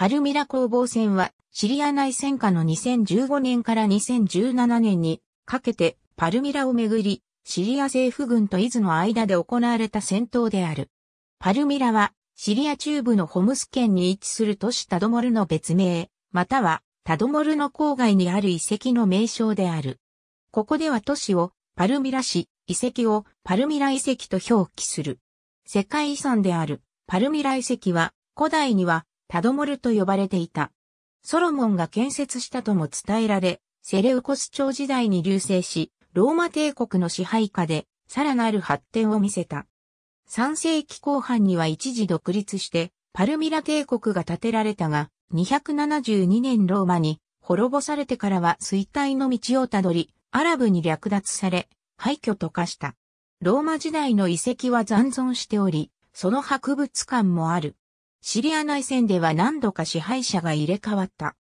パルミラ攻防戦は、シリア内戦下の2015年から2017年にかけてパルミラをめぐり、シリア政府軍とイズの間で行われた戦闘である。パルミラは、シリア中部のホムス県に位置する都市タドモルの別名、またはタドモルの郊外にある遺跡の名称である。ここでは都市をパルミラ市、遺跡をパルミラ遺跡と表記する。世界遺産であるパルミラ遺跡は古代にはタドモルと呼ばれていた。ソロモンが建設したとも伝えられ、セレウコス朝時代に流星し、ローマ帝国の支配下で、さらなる発展を見せた。3世紀後半には一時独立して、パルミラ帝国が建てられたが、272年ローマに滅ぼされてからは衰退の道をたどり、アラブに略奪され、廃墟と化した。ローマ時代の遺跡は残存しており、その博物館もある。シリア内戦では何度か支配者が入れ替わった。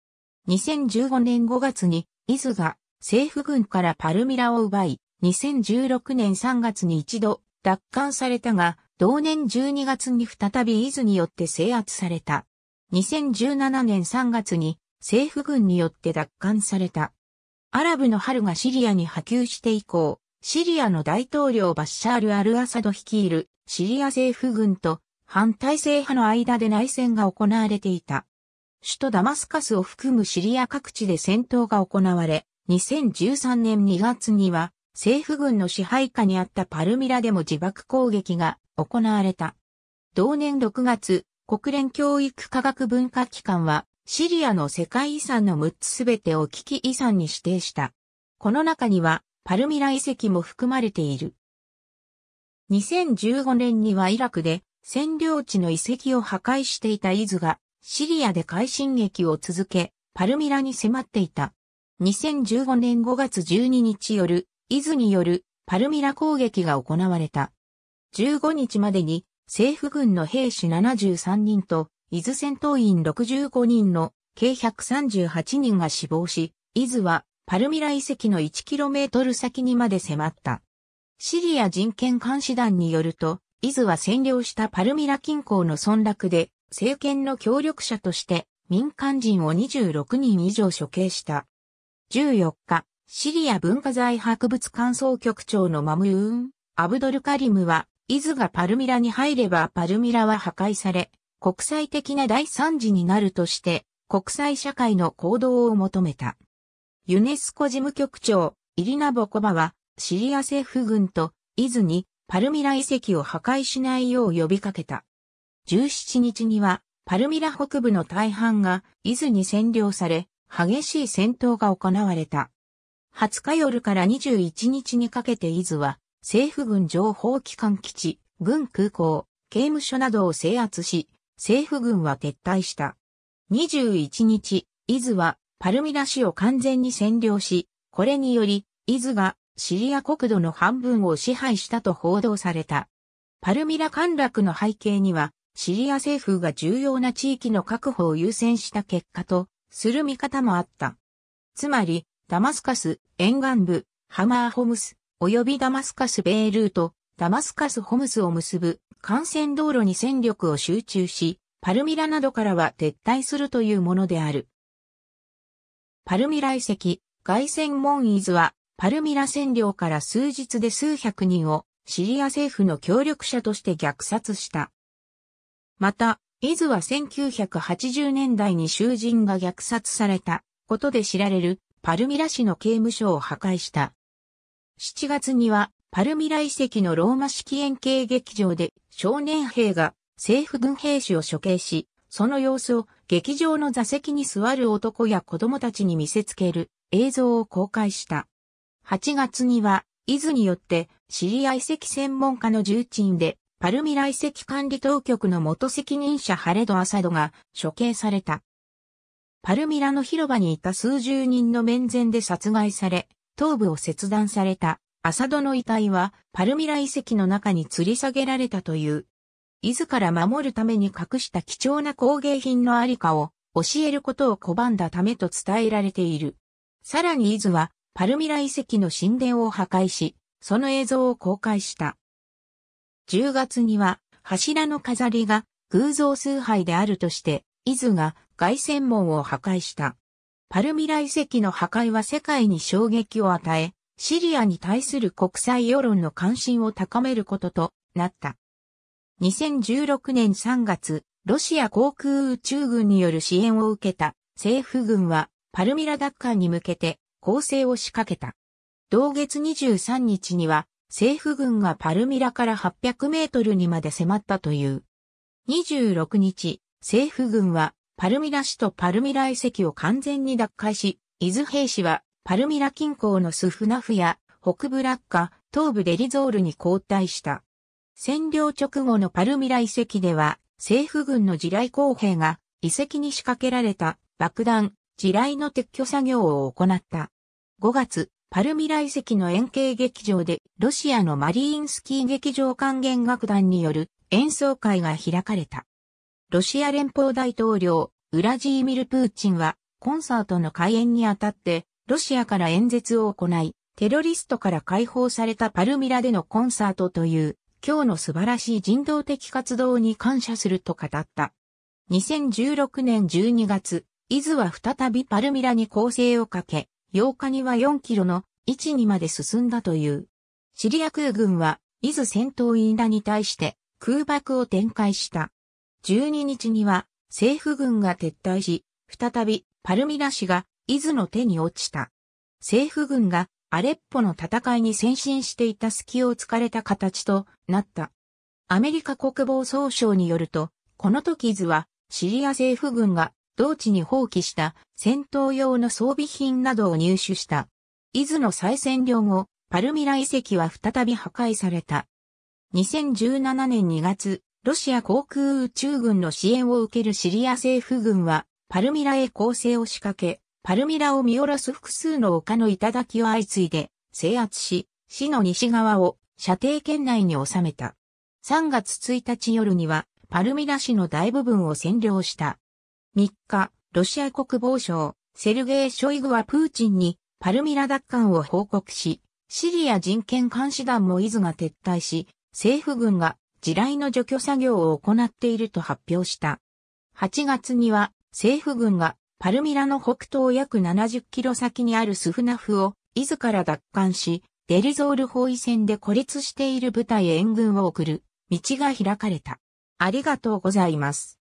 2015年5月にイズが政府軍からパルミラを奪い、2016年3月に一度奪還されたが、同年12月に再びイズによって制圧された。2017年3月に政府軍によって奪還された。アラブの春がシリアに波及して以降、シリアの大統領バッシャール・アル・アサド率いるシリア政府軍と反体制派の間で内戦が行われていた。首都ダマスカスを含むシリア各地で戦闘が行われ、2013年2月には政府軍の支配下にあったパルミラでも自爆攻撃が行われた。同年6月、国連教育科学文化機関はシリアの世界遺産の6つすべてを危機遺産に指定した。この中にはパルミラ遺跡も含まれている。2015年にはイラクで占領地の遺跡を破壊していたイズが、シリアで快進撃を続け、パルミラに迫っていた。2015年5月12日夜、イズによるパルミラ攻撃が行われた。15日までに政府軍の兵士73人と、伊豆戦闘員65人の計138人が死亡し、伊豆はパルミラ遺跡の 1km 先にまで迫った。シリア人権監視団によると、イズは占領したパルミラ近郊の村落で、政権の協力者として民間人を26人以上処刑した。14日、シリア文化財博物館総局長のマムーン・アブドルカリムは、イズがパルミラに入ればパルミラは破壊され、国際的な大惨事になるとして、国際社会の行動を求めた。ユネスコ事務局長、イリナ・ボコバは、シリア政府軍と、イズにパルミラ遺跡を破壊しないよう呼びかけた。17日には、パルミラ北部の大半が伊豆に占領され、激しい戦闘が行われた。20日夜から21日にかけて伊豆は、政府軍情報機関基地、軍空港、刑務所などを制圧し、政府軍は撤退した。21日、伊豆はパルミラ市を完全に占領し、これにより、伊豆がシリア国土の半分を支配したと報道された。パルミラ陥落の背景には、シリア政府が重要な地域の確保を優先した結果と、する見方もあった。つまり、ダマスカス沿岸部、ハマーホムス、及びダマスカスベイルート、ダマスカスホムスを結ぶ幹線道路に戦力を集中し、パルミラなどからは撤退するというものである。パルミラ遺跡、凱旋門イズはパルミラ占領から数日で数百人をシリア政府の協力者として虐殺した。また、イズは1980年代に囚人が虐殺されたことで知られるパルミラ市の刑務所を破壊した。7月にはパルミラ遺跡のローマ式円形劇場で少年兵が政府軍兵士を処刑し、その様子を劇場の座席に座る男や子供たちに見せつける映像を公開した。8月には、伊豆によって、シリア遺跡専門家の重鎮で、パルミラ遺跡管理当局の元責任者ハレド・アサドが処刑された。パルミラの広場にいた数十人の面前で殺害され、頭部を切断されたアサドの遺体はパルミラ遺跡の中に吊り下げられたという。伊豆から守るために隠した貴重な工芸品のありかを教えることを拒んだためと伝えられている。さらに伊豆はパルミラ遺跡の神殿を破壊し、その映像を公開した。10月には、柱の飾りが偶像崇拝であるとして、伊豆が凱旋門を破壊した。パルミラ遺跡の破壊は世界に衝撃を与え、シリアに対する国際世論の関心を高めることとなった。2016年3月、ロシア航空宇宙軍による支援を受けた政府軍はパルミラ奪還に向けて攻勢を仕掛けた。同月23日には政府軍がパルミラから800メートルにまで迫ったという。26日、政府軍はパルミラ市とパルミラ遺跡を完全に奪回し、伊豆兵士はパルミラ近郊のスフナフや北部ラッカ、東部デリゾールに交代した。占領直後のパルミラ遺跡では政府軍の地雷工兵が遺跡に仕掛けられた爆弾、地雷の撤去作業を行った。5月、パルミラ遺跡の円形劇場で、ロシアのマリーンスキー劇場管弦楽団による演奏会が開かれた。ロシア連邦大統領、ウラジーミル・プーチンは、コンサートの開演にあたって、ロシアから演説を行い、テロリストから解放されたパルミラでのコンサートという、今日の素晴らしい人道的活動に感謝すると語った。2016年12月、イズは再びパルミラに攻勢をかけ、8日には4キロの位置にまで進んだという。シリア空軍は、イズ戦闘員らに対して空爆を展開した。12日には、政府軍が撤退し、再びパルミラ氏がイズの手に落ちた。政府軍がアレッポの戦いに先進していた隙を突かれた形となった。アメリカ国防総省によると、この時豆はシリア政府軍が同地に放棄した戦闘用の装備品などを入手した。伊豆の再占領後、パルミラ遺跡は再び破壊された。2017年2月、ロシア航空宇宙軍の支援を受けるシリア政府軍は、パルミラへ攻勢を仕掛け、パルミラを見下ろす複数の丘の頂を相次いで制圧し、市の西側を射程圏内に収めた。3月1日夜には、パルミラ市の大部分を占領した。3日、ロシア国防省、セルゲイ・ショイグはプーチンにパルミラ奪還を報告し、シリア人権監視団もイズが撤退し、政府軍が地雷の除去作業を行っていると発表した。8月には政府軍がパルミラの北東約70キロ先にあるスフナフをイズから奪還し、デルゾール包囲戦で孤立している部隊援軍を送る道が開かれた。ありがとうございます。